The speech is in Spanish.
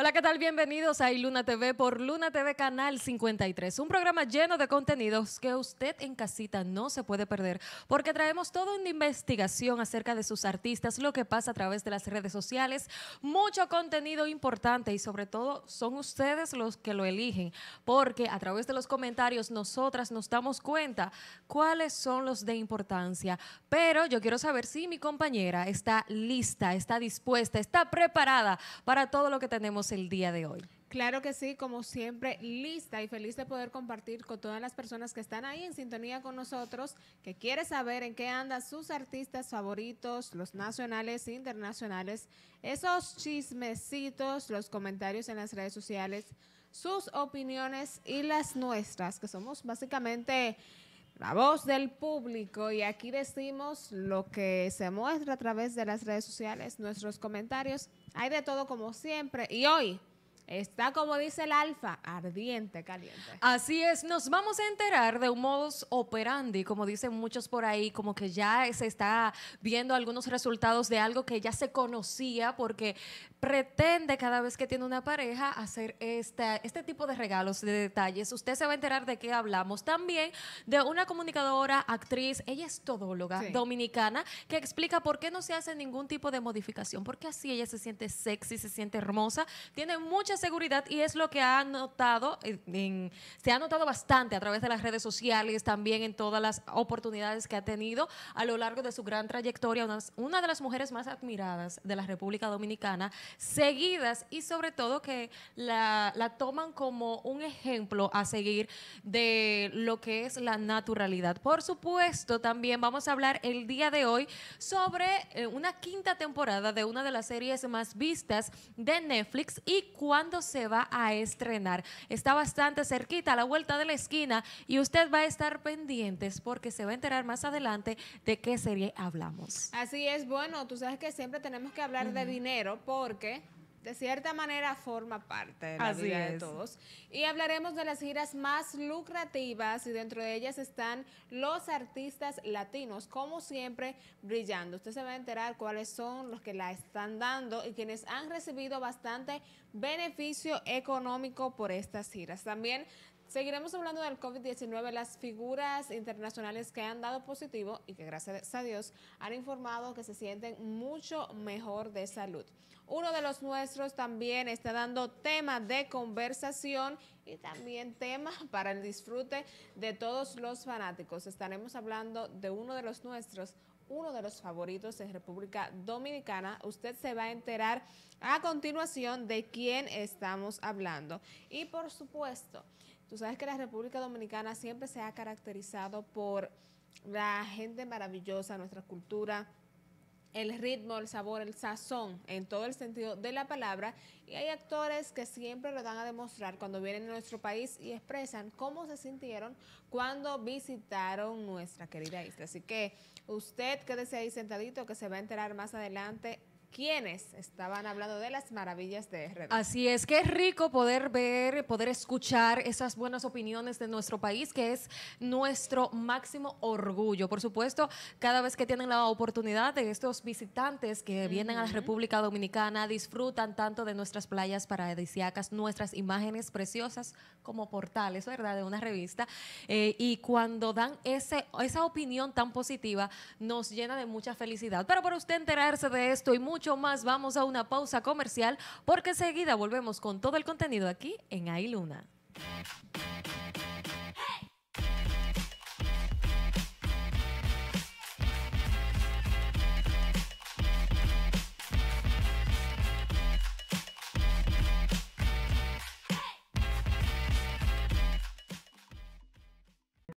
Hola, ¿qué tal? Bienvenidos a Iluna TV por Luna TV Canal 53, un programa lleno de contenidos que usted en casita no se puede perder, porque traemos todo una investigación acerca de sus artistas, lo que pasa a través de las redes sociales, mucho contenido importante y sobre todo son ustedes los que lo eligen, porque a través de los comentarios nosotras nos damos cuenta cuáles son los de importancia. Pero yo quiero saber si mi compañera está lista, está dispuesta, está preparada para todo lo que tenemos el día de hoy. Claro que sí, como siempre, lista y feliz de poder compartir con todas las personas que están ahí en sintonía con nosotros, que quiere saber en qué andan sus artistas favoritos, los nacionales e internacionales, esos chismecitos, los comentarios en las redes sociales, sus opiniones y las nuestras, que somos básicamente la voz del público y aquí decimos lo que se muestra a través de las redes sociales, nuestros comentarios. Hay de todo como siempre y hoy Está como dice el alfa, ardiente, caliente. Así es, nos vamos a enterar de un modus operandi, como dicen muchos por ahí, como que ya se está viendo algunos resultados de algo que ya se conocía porque pretende cada vez que tiene una pareja hacer esta, este tipo de regalos, de detalles. Usted se va a enterar de qué hablamos. También de una comunicadora, actriz, ella es todóloga dominicana, que explica por qué no se hace ningún tipo de modificación, porque así ella se siente sexy, se siente hermosa, tiene muchas seguridad y es lo que ha notado, eh, en, se ha notado bastante a través de las redes sociales, también en todas las oportunidades que ha tenido a lo largo de su gran trayectoria, una, de las mujeres más admiradas de la República Dominicana, seguidas y sobre todo que la, toman como un ejemplo a seguir de lo que es la naturalidad. Por supuesto, también vamos a hablar el día de hoy sobre eh, una quinta temporada de una de las series más vistas de Netflix y cuándo se va a estrenar. Está bastante cerquita, a la vuelta de la esquina, y usted va a estar pendientes porque se va a enterar más adelante de qué serie hablamos. Así es, bueno, tú sabes que siempre tenemos que hablar de dinero porque de cierta manera forma parte de la vida de todos. Y hablaremos de las giras más lucrativas y dentro de ellas están los artistas latinos, como siempre, brillando. Usted se va a enterar cuáles son los que la están dando y quienes han recibido bastante beneficio económico por estas giras. También Seguiremos hablando del COVID-19, las figuras internacionales que han dado positivo y que gracias a Dios han informado que se sienten mucho mejor de salud. Uno de los nueve también está dando tema de conversación y también tema para el disfrute de todos los fanáticos. Estaremos hablando de uno de los nuestros, uno de los favoritos en República Dominicana. Usted se va a enterar a continuación de quién estamos hablando. Y por supuesto, tú sabes que la República Dominicana siempre se ha caracterizado por la gente maravillosa, nuestra cultura el ritmo, el sabor, el sazón, en todo el sentido de la palabra. Y hay actores que siempre lo dan a demostrar cuando vienen a nuestro país y expresan cómo se sintieron cuando visitaron nuestra querida isla. Así que usted quédese ahí sentadito que se va a enterar más adelante quienes estaban hablando de las maravillas de RD. Así es, que es rico poder ver, poder escuchar esas buenas opiniones de nuestro país, que es nuestro máximo orgullo. Por supuesto, cada vez que tienen la oportunidad de estos visitantes que vienen a la República Dominicana, disfrutan tanto de nuestras playas paradisíacas, nuestras imágenes preciosas como portales, ¿verdad?, de una revista. Eh, y cuando dan ese, esa opinión tan positiva, nos llena de mucha felicidad. Pero para usted enterarse de esto y mucho mucho más, vamos a una pausa comercial porque seguida volvemos con todo el contenido aquí en Ailuna. Luna.